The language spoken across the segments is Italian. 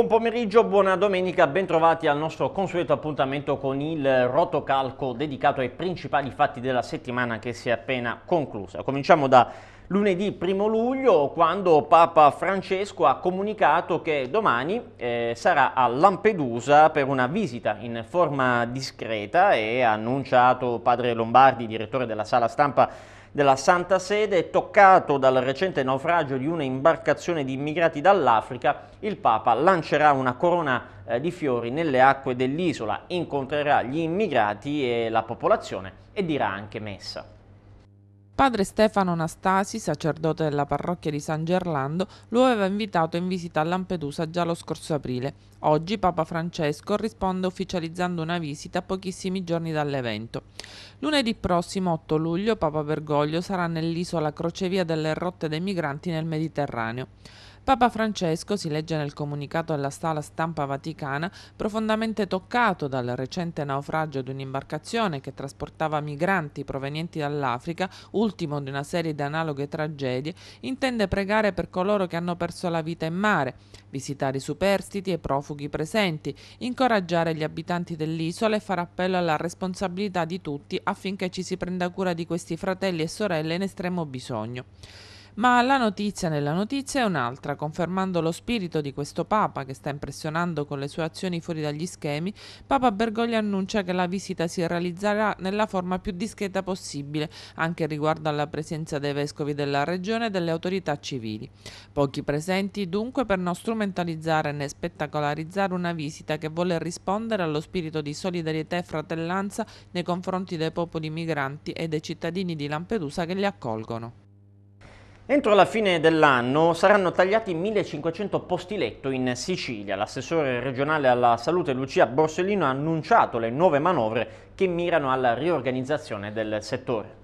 Buon pomeriggio, buona domenica, bentrovati al nostro consueto appuntamento con il rotocalco dedicato ai principali fatti della settimana che si è appena conclusa. Cominciamo da lunedì 1 luglio quando Papa Francesco ha comunicato che domani eh, sarà a Lampedusa per una visita in forma discreta e ha annunciato padre Lombardi, direttore della sala stampa della Santa Sede, toccato dal recente naufragio di una imbarcazione di immigrati dall'Africa, il Papa lancerà una corona eh, di fiori nelle acque dell'isola, incontrerà gli immigrati e la popolazione e dirà anche messa. Padre Stefano Anastasi, sacerdote della parrocchia di San Gerlando, lo aveva invitato in visita a Lampedusa già lo scorso aprile. Oggi Papa Francesco risponde ufficializzando una visita a pochissimi giorni dall'evento. Lunedì prossimo, 8 luglio, Papa Bergoglio sarà nell'isola crocevia delle rotte dei migranti nel Mediterraneo. Papa Francesco, si legge nel comunicato alla sala stampa vaticana, profondamente toccato dal recente naufragio di un'imbarcazione che trasportava migranti provenienti dall'Africa, ultimo di una serie di analoghe tragedie, intende pregare per coloro che hanno perso la vita in mare, visitare i superstiti e i profughi presenti, incoraggiare gli abitanti dell'isola e far appello alla responsabilità di tutti affinché ci si prenda cura di questi fratelli e sorelle in estremo bisogno. Ma la notizia nella notizia è un'altra, confermando lo spirito di questo Papa che sta impressionando con le sue azioni fuori dagli schemi, Papa Bergoglio annuncia che la visita si realizzerà nella forma più discreta possibile, anche riguardo alla presenza dei vescovi della regione e delle autorità civili. Pochi presenti dunque per non strumentalizzare né spettacolarizzare una visita che vuole rispondere allo spirito di solidarietà e fratellanza nei confronti dei popoli migranti e dei cittadini di Lampedusa che li accolgono. Entro la fine dell'anno saranno tagliati 1500 posti letto in Sicilia. L'assessore regionale alla salute Lucia Borsellino ha annunciato le nuove manovre che mirano alla riorganizzazione del settore.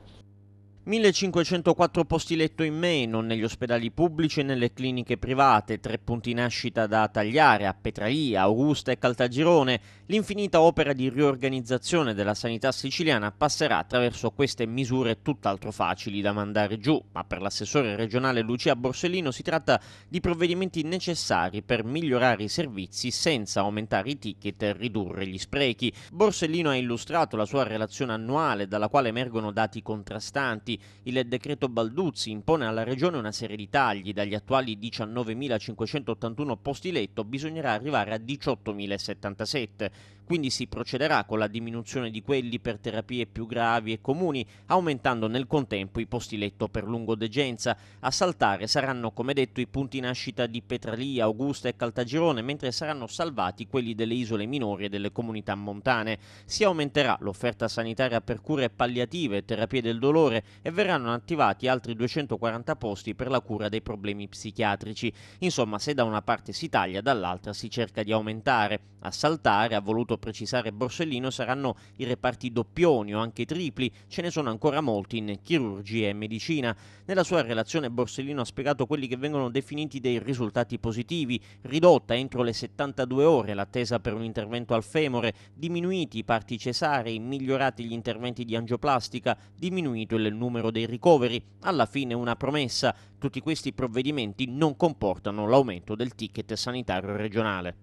1504 posti letto in meno negli ospedali pubblici e nelle cliniche private, tre punti nascita da tagliare a Petralia, Augusta e Caltagirone. L'infinita opera di riorganizzazione della sanità siciliana passerà attraverso queste misure tutt'altro facili da mandare giù, ma per l'assessore regionale Lucia Borsellino si tratta di provvedimenti necessari per migliorare i servizi senza aumentare i ticket e ridurre gli sprechi. Borsellino ha illustrato la sua relazione annuale dalla quale emergono dati contrastanti il decreto Balduzzi impone alla Regione una serie di tagli. Dagli attuali 19.581 posti letto bisognerà arrivare a 18.077 quindi si procederà con la diminuzione di quelli per terapie più gravi e comuni, aumentando nel contempo i posti letto per lungodegenza. A saltare saranno, come detto, i punti nascita di Petralia, Augusta e Caltagirone, mentre saranno salvati quelli delle isole minori e delle comunità montane. Si aumenterà l'offerta sanitaria per cure palliative e terapie del dolore e verranno attivati altri 240 posti per la cura dei problemi psichiatrici. Insomma, se da una parte si taglia, dall'altra si cerca di aumentare. A saltare ha voluto voluto precisare Borsellino, saranno i reparti doppioni o anche tripli, ce ne sono ancora molti in chirurgia e medicina. Nella sua relazione Borsellino ha spiegato quelli che vengono definiti dei risultati positivi, ridotta entro le 72 ore l'attesa per un intervento al femore, diminuiti i parti cesarei, migliorati gli interventi di angioplastica, diminuito il numero dei ricoveri. Alla fine una promessa, tutti questi provvedimenti non comportano l'aumento del ticket sanitario regionale.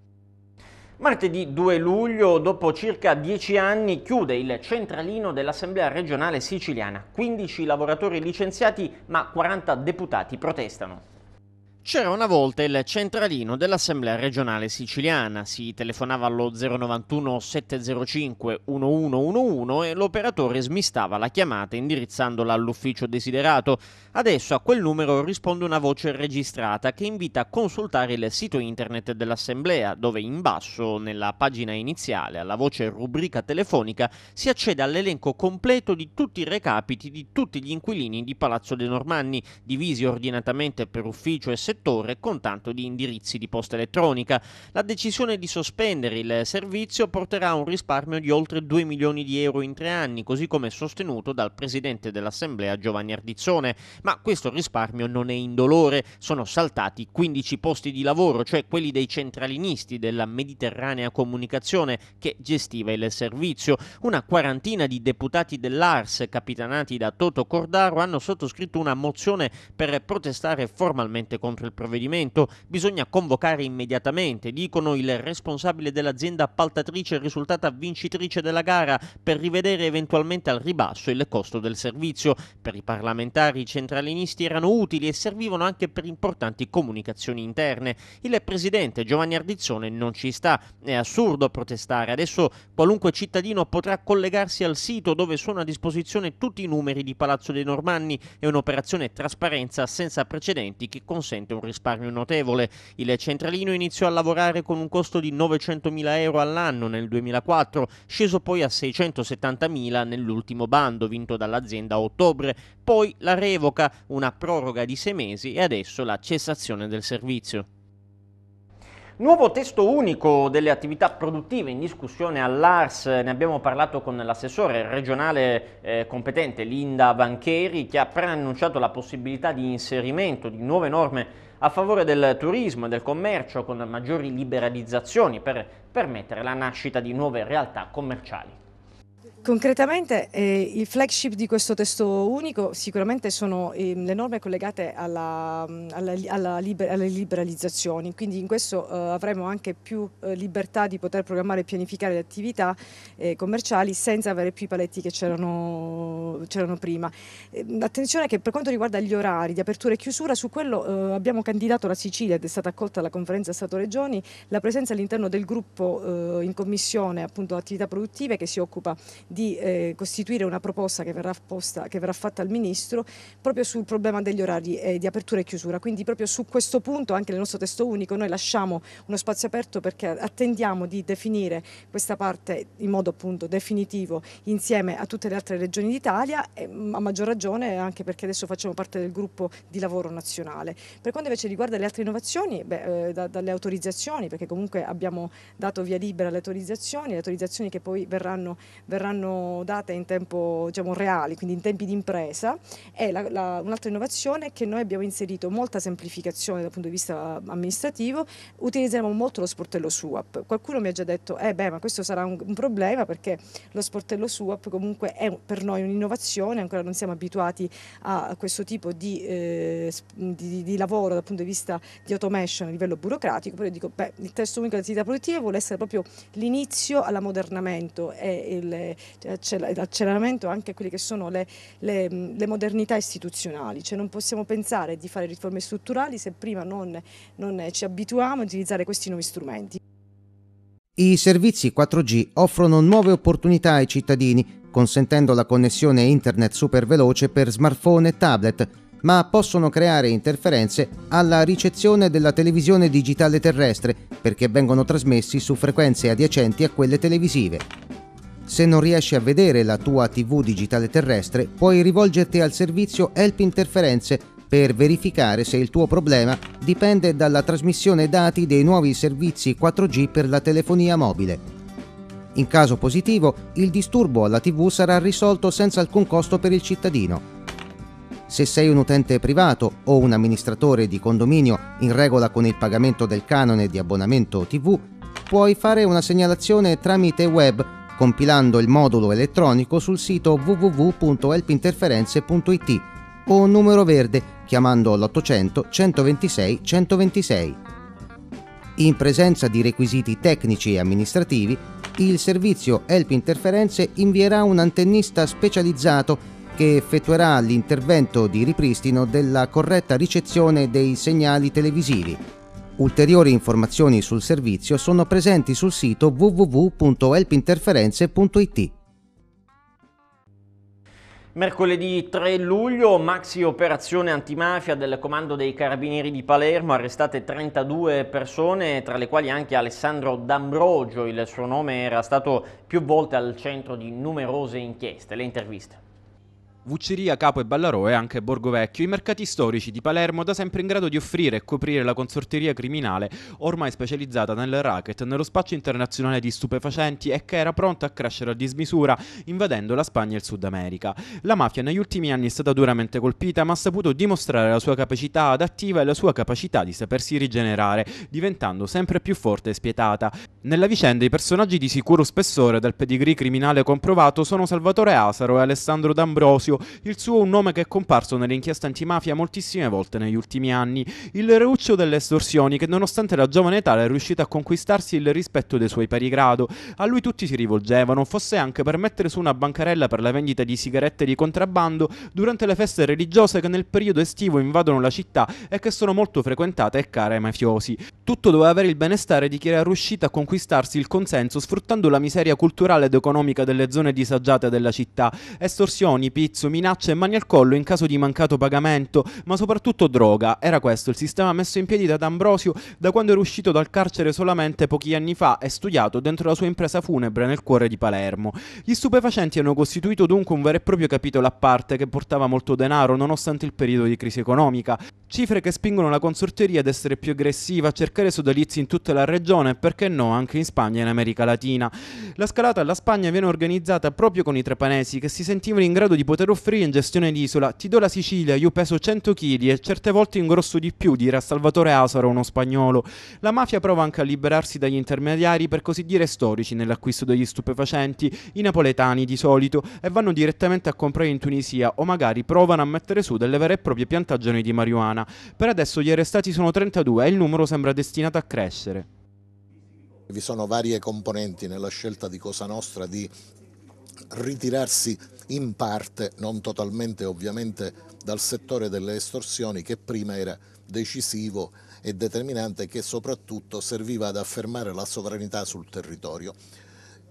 Martedì 2 luglio, dopo circa dieci anni, chiude il centralino dell'Assemblea regionale siciliana. 15 lavoratori licenziati, ma 40 deputati protestano. C'era una volta il centralino dell'Assemblea regionale siciliana, si telefonava allo 091 705 1111 e l'operatore smistava la chiamata indirizzandola all'ufficio desiderato. Adesso a quel numero risponde una voce registrata che invita a consultare il sito internet dell'Assemblea, dove in basso, nella pagina iniziale, alla voce rubrica telefonica, si accede all'elenco completo di tutti i recapiti di tutti gli inquilini di Palazzo De Normanni, divisi ordinatamente per ufficio e settore settore con tanto di indirizzi di posta elettronica. La decisione di sospendere il servizio porterà a un risparmio di oltre 2 milioni di euro in tre anni, così come sostenuto dal presidente dell'Assemblea Giovanni Ardizzone. Ma questo risparmio non è indolore, sono saltati 15 posti di lavoro, cioè quelli dei centralinisti della Mediterranea Comunicazione che gestiva il servizio. Una quarantina di deputati dell'ARS, capitanati da Toto Cordaro, hanno sottoscritto una mozione per protestare formalmente contro contro il provvedimento, bisogna convocare immediatamente, dicono il responsabile dell'azienda appaltatrice risultata vincitrice della gara, per rivedere eventualmente al ribasso il costo del servizio. Per i parlamentari i centralinisti erano utili e servivano anche per importanti comunicazioni interne. Il presidente Giovanni Ardizzone non ci sta, è assurdo protestare, adesso qualunque cittadino potrà collegarsi al sito dove sono a disposizione tutti i numeri di Palazzo dei Normanni, è un'operazione trasparenza senza precedenti che consente un risparmio notevole. Il centralino iniziò a lavorare con un costo di 900.000 euro all'anno nel 2004, sceso poi a 670.000 nell'ultimo bando vinto dall'azienda a ottobre, poi la revoca, una proroga di sei mesi e adesso la cessazione del servizio. Nuovo testo unico delle attività produttive in discussione all'ARS, ne abbiamo parlato con l'assessore regionale eh, competente Linda Vancheri che ha preannunciato la possibilità di inserimento di nuove norme a favore del turismo e del commercio con maggiori liberalizzazioni per permettere la nascita di nuove realtà commerciali. Concretamente eh, il flagship di questo testo unico sicuramente sono eh, le norme collegate alla, alla, alla liber, alle liberalizzazioni, quindi in questo eh, avremo anche più eh, libertà di poter programmare e pianificare le attività eh, commerciali senza avere più i paletti che c'erano, prima. Ehm, attenzione che per quanto riguarda gli orari di apertura e chiusura, su quello eh, abbiamo candidato la Sicilia ed è stata accolta alla conferenza Stato-Regioni, la presenza all'interno del gruppo in commissione appunto attività produttive che si occupa di eh, costituire una proposta che verrà, posta, che verrà, fatta al Ministro proprio sul problema degli orari eh, di apertura e chiusura. Quindi proprio su questo punto, anche nel nostro testo unico, noi lasciamo uno spazio aperto perché attendiamo di definire questa parte in modo appunto definitivo insieme a tutte le altre regioni d'Italia, mm, a maggior ragione anche perché adesso facciamo parte del gruppo di lavoro nazionale. Per quanto invece riguarda le altre innovazioni, beh, eh, da, dalle autorizzazioni, perché comunque abbiamo dato via libera alle autorizzazioni, le autorizzazioni che poi verranno, verranno vanno date in tempo diciamo, reale, quindi in tempi di impresa. E un'altra innovazione è che noi abbiamo inserito molta semplificazione dal punto di vista amministrativo, utilizzeremo molto lo sportello SUAP. Qualcuno mi ha già detto, eh beh, ma questo sarà un, un problema perché lo sportello SUAP comunque è per noi un'innovazione, ancora non siamo abituati a questo tipo di, eh, di, di lavoro dal punto di vista di automation a livello burocratico, però io dico, beh, il testo unico dell'attività produttiva vuole essere proprio l'inizio all'ammodernamento e il, accelerando anche quelle che sono le, le, le modernità istituzionali, cioè non possiamo pensare di fare riforme strutturali se prima non, non ci abituiamo a utilizzare questi nuovi strumenti. I servizi 4G offrono nuove opportunità ai cittadini, consentendo la connessione internet super veloce per smartphone e tablet, ma possono creare interferenze alla ricezione della televisione digitale terrestre perché vengono trasmessi su frequenze adiacenti a quelle televisive. Se non riesci a vedere la tua TV digitale terrestre, puoi rivolgerti al servizio Help Interferenze per verificare se il tuo problema dipende dalla trasmissione dati dei nuovi servizi 4G per la telefonia mobile. In caso positivo, il disturbo alla TV sarà risolto senza alcun costo per il cittadino. Se sei un utente privato o un amministratore di condominio in regola con il pagamento del canone di abbonamento TV, puoi fare una segnalazione tramite web compilando il modulo elettronico sul sito www.elpinterferenze.it o numero verde chiamando l'800 126 126. In presenza di requisiti tecnici e amministrativi, il servizio Help Interferenze invierà un antennista specializzato che effettuerà l'intervento di ripristino della corretta ricezione dei segnali televisivi Ulteriori informazioni sul servizio sono presenti sul sito www.elpinterferenze.it. Mercoledì 3 luglio, maxi operazione antimafia del Comando dei Carabinieri di Palermo, arrestate 32 persone, tra le quali anche Alessandro D'Ambrogio, il suo nome era stato più volte al centro di numerose inchieste, le interviste. Vucceria, Capo e Ballarò e anche Borgovecchio, i mercati storici di Palermo da sempre in grado di offrire e coprire la consorteria criminale ormai specializzata nel racket, nello spaccio internazionale di stupefacenti e che era pronta a crescere a dismisura invadendo la Spagna e il Sud America. La mafia negli ultimi anni è stata duramente colpita ma ha saputo dimostrare la sua capacità adattiva e la sua capacità di sapersi rigenerare, diventando sempre più forte e spietata. Nella vicenda i personaggi di sicuro spessore del pedigree criminale comprovato sono Salvatore Asaro e Alessandro D'Ambrosio Fazio, il suo è un nome che è comparso nelle inchieste antimafia moltissime volte negli ultimi anni, il reuccio delle estorsioni che nonostante la giovane età è riuscito a conquistarsi il rispetto dei suoi pari grado. A lui tutti si rivolgevano, fosse anche per mettere su una bancarella per la vendita di sigarette di contrabbando durante le feste religiose che nel periodo estivo invadono la città e che sono molto frequentate e care ai mafiosi. Tutto doveva avere il benestare di chi era riuscito a conquistarsi il consenso sfruttando la miseria culturale ed economica delle zone disagiate della città. Estorsioni, pizzo, sesso, minacce e mani al collo in caso di mancato pagamento, ma soprattutto droga. Era questo il sistema messo in piedi da D'Ambrosio da quando era uscito dal carcere solamente pochi anni fa e studiato dentro la sua impresa funebre nel cuore di Palermo. Gli stupefacenti hanno costituito dunque un vero e proprio capitolo a parte che portava molto denaro nonostante il periodo di crisi economica. Cifre che spingono la consorteria ad essere più aggressiva, a cercare sodalizi in tutta la regione e perché no anche in Spagna e in America Latina. La scalata alla Spagna viene organizzata proprio con i trepanesi che si sentivano in grado di poter offrire in gestione l'isola. Ti do la Sicilia, io peso 100 kg e certe volte ingrosso di più, dirà Salvatore Asaro, uno spagnolo. La mafia prova anche a liberarsi dagli intermediari, per così dire storici, nell'acquisto degli stupefacenti, i napoletani di solito, e vanno direttamente a comprare in Tunisia o magari provano a mettere su delle vere e proprie piantagioni di marijuana settimana. Per adesso gli arrestati sono 32 e il numero sembra destinato a crescere. Vi sono varie componenti nella scelta di Cosa Nostra di ritirarsi in parte, non totalmente ovviamente, dal settore delle estorsioni che prima era decisivo e determinante che soprattutto serviva ad affermare la sovranità sul territorio.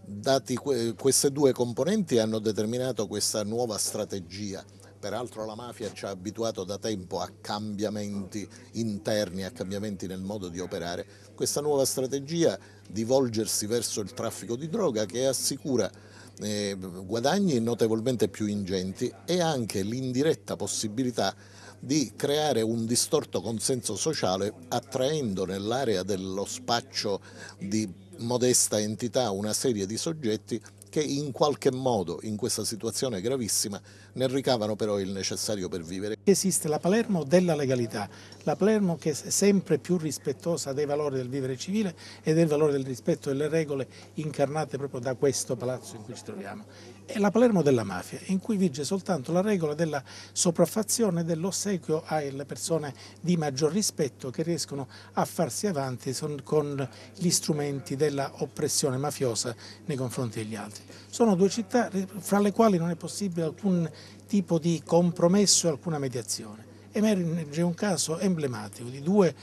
Dati que queste due componenti hanno determinato questa nuova strategia Peraltro la mafia ci ha abituato da tempo a cambiamenti interni, a cambiamenti nel modo di operare. Questa nuova strategia di volgersi verso il traffico di droga che assicura eh, guadagni notevolmente più ingenti e anche l'indiretta possibilità di creare un distorto consenso sociale attraendo nell'area dello spaccio di modesta entità una serie di soggetti che in qualche modo in questa situazione gravissima ne ricavano però il necessario per vivere. Esiste la Palermo della legalità, la Palermo che è sempre più rispettosa dei valori del vivere civile e del valore del rispetto delle regole incarnate proprio da questo palazzo in cui ci troviamo è la Palermo della mafia, in cui vige soltanto la regola della sopraffazione e dell'ossequio alle persone di maggior rispetto che riescono a farsi avanti con gli strumenti della oppressione mafiosa nei confronti degli altri. Sono due città fra le quali non è possibile alcun tipo di compromesso e alcuna mediazione. Emerge un caso emblematico di due,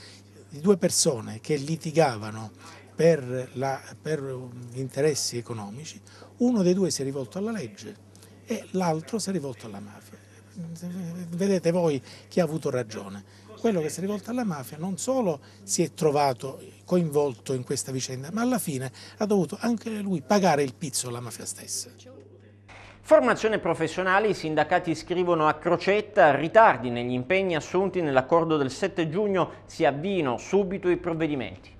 di due persone che litigavano per, la, per, um, interessi economici, uno dei due si è rivolto alla legge e l'altro si è rivolto alla mafia. Vedete voi chi ha avuto ragione. Quello che si è rivolto alla mafia non solo si è trovato coinvolto in questa vicenda, ma alla fine ha dovuto anche lui pagare il pizzo alla mafia stessa. Formazione professionale, i sindacati scrivono a crocetta, ritardi negli impegni assunti nell'accordo del 7 giugno, si avvino subito i provvedimenti.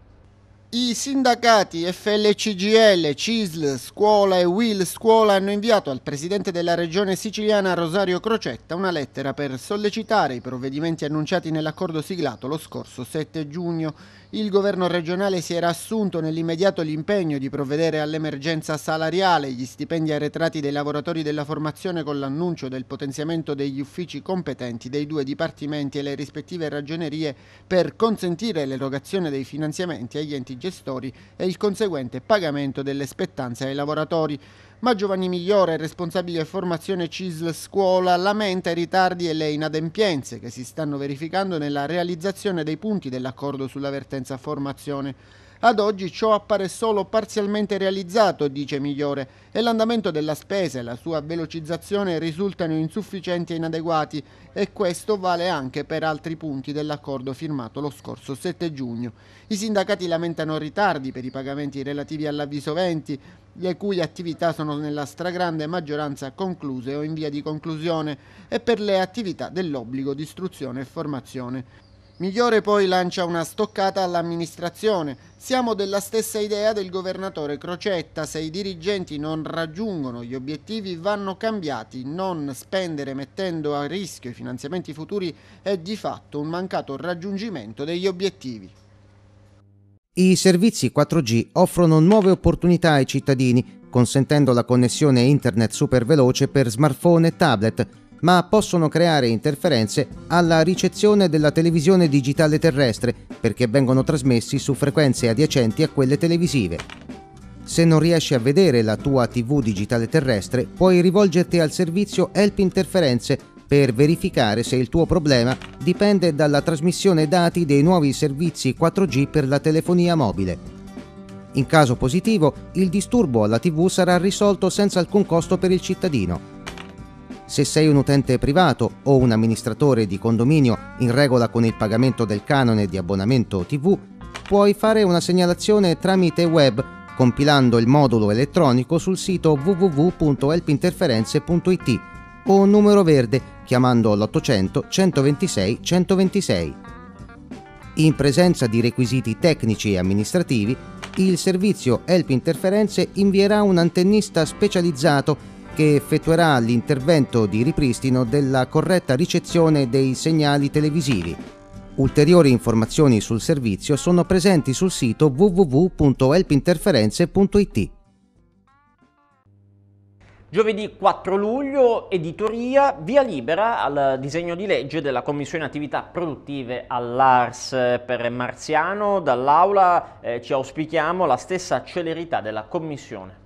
I sindacati FLCGL, CISL, Scuola e WIL Scuola hanno inviato al presidente della regione siciliana Rosario Crocetta una lettera per sollecitare i provvedimenti annunciati nell'accordo siglato lo scorso 7 giugno. Il governo regionale si era assunto nell'immediato l'impegno di provvedere all'emergenza salariale, gli stipendi arretrati dei lavoratori della formazione con l'annuncio del potenziamento degli uffici competenti dei due dipartimenti e le rispettive ragionerie per consentire l'erogazione dei finanziamenti agli enti gestori e il conseguente pagamento delle spettanze ai lavoratori ma Giovanni Migliore, responsabile formazione CISL Scuola, lamenta i ritardi e le inadempienze che si stanno verificando nella realizzazione dei punti dell'accordo sull'avvertenza formazione. Ad oggi ciò appare solo parzialmente realizzato, dice Migliore, e l'andamento della spesa e la sua velocizzazione risultano insufficienti e inadeguati e questo vale anche per altri punti dell'accordo firmato lo scorso 7 giugno. I sindacati lamentano ritardi per i pagamenti relativi all'avviso 20, le cui attività sono nella stragrande maggioranza concluse o in via di conclusione, e per le attività dell'obbligo di istruzione e formazione. Migliore poi lancia una stoccata all'amministrazione. Siamo della stessa idea del governatore Crocetta, se i dirigenti non raggiungono gli obiettivi vanno cambiati, non spendere mettendo a rischio i finanziamenti futuri è di fatto un mancato raggiungimento degli obiettivi. I servizi 4G offrono nuove opportunità ai cittadini, consentendo la connessione internet super veloce per smartphone e tablet, ma possono creare interferenze alla ricezione della televisione digitale terrestre perché vengono trasmessi su frequenze adiacenti a quelle televisive. Se non riesci a vedere la tua TV digitale terrestre, puoi rivolgerti al servizio Help Interferenze per verificare se il tuo problema dipende dalla trasmissione dati dei nuovi servizi 4G per la telefonia mobile. In caso positivo, il disturbo alla TV sarà risolto senza alcun costo per il cittadino. Se sei un utente privato o un amministratore di condominio in regola con il pagamento del canone di abbonamento TV, puoi fare una segnalazione tramite web compilando il modulo elettronico sul sito www.elpinterferenze.it o numero verde chiamando l'800 126 126. In presenza di requisiti tecnici e amministrativi, il servizio Help Interferenze invierà un antennista specializzato che effettuerà l'intervento di ripristino della corretta ricezione dei segnali televisivi. Ulteriori informazioni sul servizio sono presenti sul sito www.elpinterferenze.it. Giovedì 4 luglio, editoria, via libera al disegno di legge della Commissione Attività Produttive all'ARS. Per Marziano, dall'Aula eh, ci auspichiamo la stessa celerità della Commissione.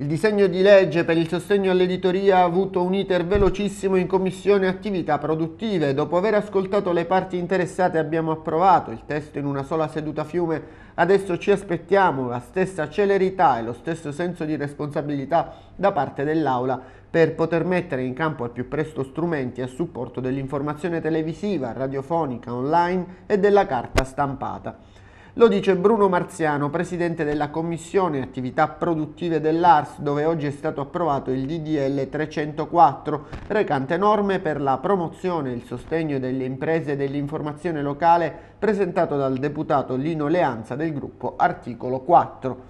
Il disegno di legge per il sostegno all'editoria ha avuto un iter velocissimo in commissione attività produttive. Dopo aver ascoltato le parti interessate abbiamo approvato il testo in una sola seduta fiume. Adesso ci aspettiamo la stessa celerità e lo stesso senso di responsabilità da parte dell'Aula per poter mettere in campo al più presto strumenti a supporto dell'informazione televisiva, radiofonica, online e della carta stampata. Lo dice Bruno Marziano, presidente della Commissione Attività Produttive dell'ARS, dove oggi è stato approvato il DDL 304, recante norme per la promozione e il sostegno delle imprese e dell'informazione locale, presentato dal deputato Lino Leanza del gruppo Articolo 4.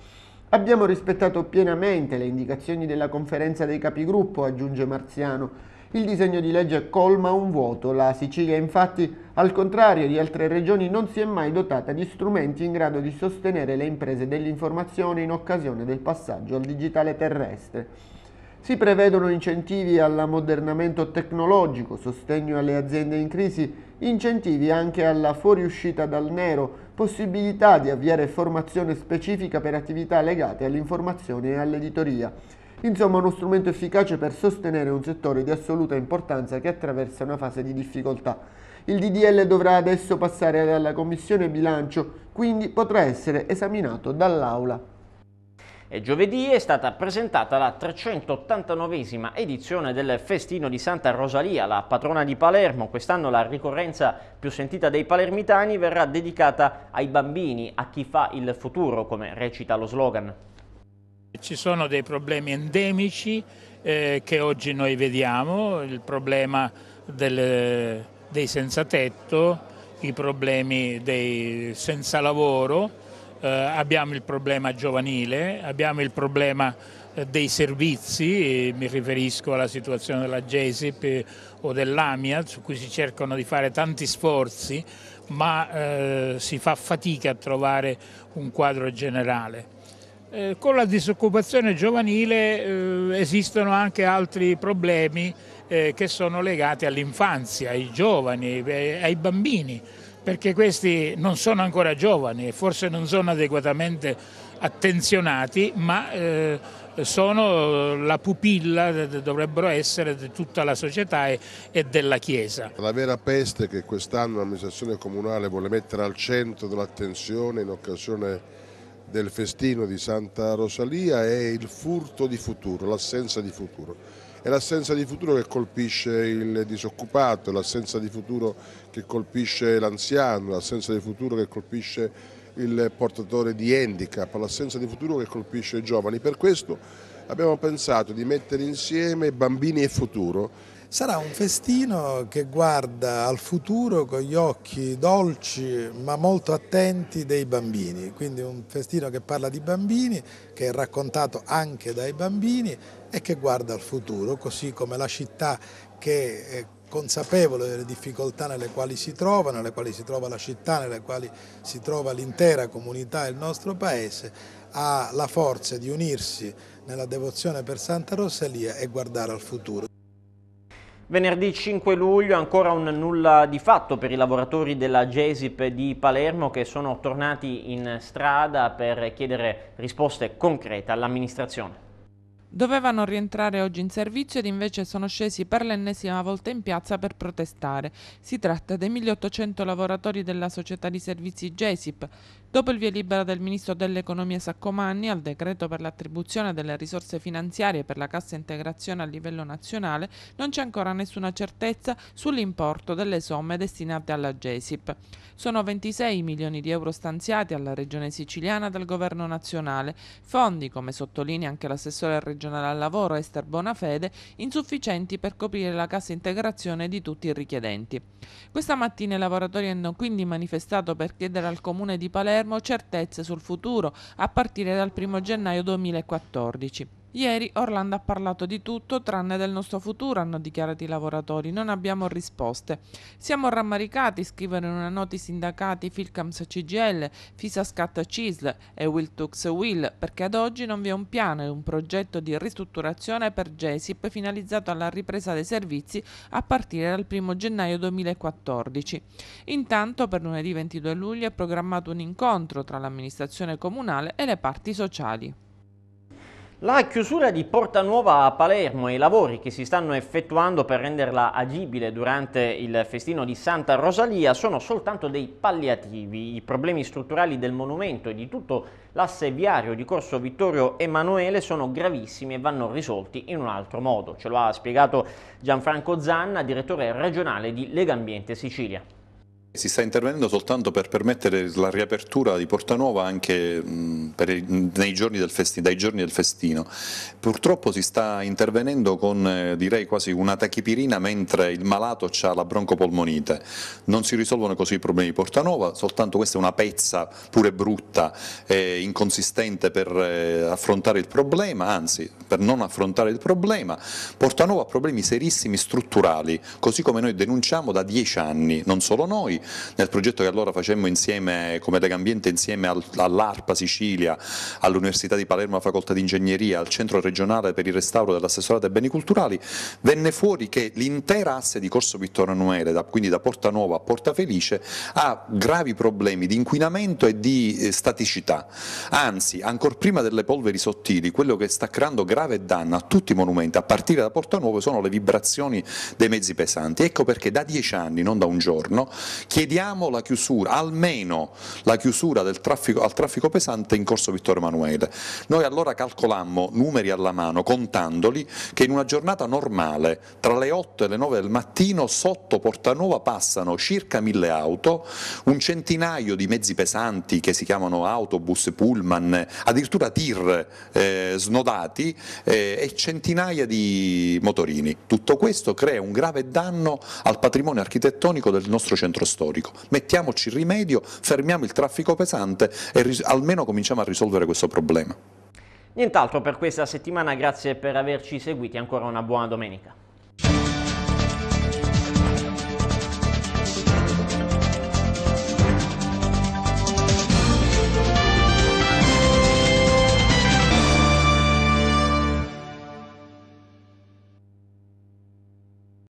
Abbiamo rispettato pienamente le indicazioni della conferenza dei capigruppo, aggiunge Marziano il disegno di legge colma un vuoto. La Sicilia infatti, al contrario di altre regioni, non si è mai dotata di strumenti in grado di sostenere le imprese dell'informazione in occasione del passaggio al digitale terrestre. Si prevedono incentivi all'ammodernamento tecnologico, sostegno alle aziende in crisi, incentivi anche alla fuoriuscita dal nero, possibilità di avviare formazione specifica per attività legate all'informazione e all'editoria. Insomma, uno strumento efficace per sostenere un settore di assoluta importanza che attraversa una fase di difficoltà. Il DDL dovrà adesso passare alla Commissione Bilancio, quindi potrà essere esaminato dall'Aula. E giovedì è stata presentata la 389esima edizione del Festino di Santa Rosalia, la patrona di Palermo. Quest'anno la ricorrenza più sentita dei palermitani verrà dedicata ai bambini, a chi fa il futuro, come recita lo slogan. Ci sono dei problemi endemici eh, che oggi noi vediamo, il problema del, dei senza tetto, i problemi dei senza lavoro, eh, abbiamo il problema giovanile, abbiamo il problema eh, dei servizi, mi riferisco alla situazione della GESIP o dell'AMIA, su cui si cercano di fare tanti sforzi, ma eh, si fa fatica a trovare un quadro generale. Eh, con la disoccupazione giovanile eh, esistono anche altri problemi eh, che sono legati all'infanzia, ai giovani, eh, ai bambini, perché questi non sono ancora giovani e forse non sono adeguatamente attenzionati, ma eh, sono la pupilla, dovrebbero essere di tutta la società e, della Chiesa. La vera peste che quest'anno l'amministrazione comunale vuole mettere al centro dell'attenzione in occasione del festino di Santa Rosalia è il furto di futuro, l'assenza di futuro. È l'assenza di futuro che colpisce il disoccupato, l'assenza di futuro che colpisce l'anziano, l'assenza di futuro che colpisce il portatore di handicap, l'assenza di futuro che colpisce i giovani. Per questo abbiamo pensato di mettere insieme bambini e futuro Sarà un festino che guarda al futuro con gli occhi dolci ma molto attenti dei bambini, quindi un festino che parla di bambini, che è raccontato anche dai bambini e che guarda al futuro, così come la città che è consapevole delle difficoltà nelle quali si trova, nelle quali si trova la città, nelle quali si trova l'intera comunità e il nostro paese, ha la forza di unirsi nella devozione per Santa Rosalia e guardare al futuro. Venerdì 5 luglio ancora un nulla di fatto per i lavoratori della Gesip di Palermo che sono tornati in strada per chiedere risposte concrete all'amministrazione. Dovevano rientrare oggi in servizio ed invece sono scesi per l'ennesima volta in piazza per protestare. Si tratta dei 1800 lavoratori della società di servizi GESIP. Dopo il via libera del ministro dell'economia Saccomanni al decreto per l'attribuzione delle risorse finanziarie per la cassa integrazione a livello nazionale, non c'è ancora nessuna certezza sull'importo delle somme destinate alla GESIP. Sono 26 milioni di euro stanziati alla regione siciliana dal governo nazionale, fondi, come sottolinea anche l'assessore regionale regionale al lavoro Ester Bonafede insufficienti per coprire la cassa integrazione di tutti i richiedenti. Questa mattina i lavoratori hanno quindi manifestato per chiedere al Comune di Palermo certezze sul futuro a partire dal 1 gennaio 2014. Ieri Orlando ha parlato di tutto tranne del nostro futuro, hanno dichiarato i lavoratori. Non abbiamo risposte. Siamo rammaricati, scrivono in una nota i sindacati Filcams CGL, Fisa Scatta CISL e Will Tux Will, perché ad oggi non vi è un piano e un progetto di ristrutturazione per GESIP finalizzato alla ripresa dei servizi a partire dal 1 gennaio 2014. Intanto per lunedì 22 luglio è programmato un incontro tra l'amministrazione comunale e le parti sociali. La chiusura di Porta Nuova a Palermo e i lavori che si stanno effettuando per renderla agibile durante il festino di Santa Rosalia sono soltanto dei palliativi. I problemi strutturali del monumento e di tutto l'asse viario di Corso Vittorio Emanuele sono gravissimi e vanno risolti in un altro modo. Ce lo ha spiegato Gianfranco Zanna, direttore regionale di Legambiente Sicilia. Si sta intervenendo soltanto per permettere la riapertura di Porta Nuova anche i, giorni festino, dai giorni del festino. Purtroppo si sta intervenendo con eh, direi quasi una tachipirina mentre il malato ha la broncopolmonite. Non si risolvono così i problemi di Porta Nuova, soltanto questa è una pezza pure brutta e inconsistente per eh, affrontare il problema, anzi per non affrontare il problema. Porta Nuova ha problemi serissimi strutturali, così come noi denunciamo da dieci anni, non solo noi, nel progetto che allora facemmo insieme come Lega Ambiente, insieme all'ARPA Sicilia, all'Università di Palermo, alla Facoltà di Ingegneria, al Centro regionale per il restauro dell'assessorato ai beni culturali, venne fuori che l'intera asse di Corso Vittorio Emanuele, quindi da Porta Nuova a Porta Felice, ha gravi problemi di inquinamento e di eh, staticità. Anzi, ancora prima delle polveri sottili, quello che sta creando grave danno a tutti i monumenti, a partire da Porta Nuova, sono le vibrazioni dei mezzi pesanti. Ecco perché da dieci anni, non da un giorno, chiediamo la chiusura, almeno la chiusura traffico, al traffico pesante in corso Vittorio Emanuele. Noi allora calcolammo, numeri alla mano, contandoli, che in una giornata normale, tra le 8 e le 9 del mattino, sotto Portanova passano circa mille auto, un centinaio di mezzi pesanti che si chiamano autobus, pullman, addirittura tir eh, snodati eh, e centinaia di motorini. Tutto questo crea un grave danno al patrimonio architettonico del nostro centro storico storico. Mettiamoci rimedio, fermiamo il traffico pesante e almeno cominciamo a risolvere questo problema. Nient'altro per questa settimana, grazie per averci seguiti, ancora una buona domenica.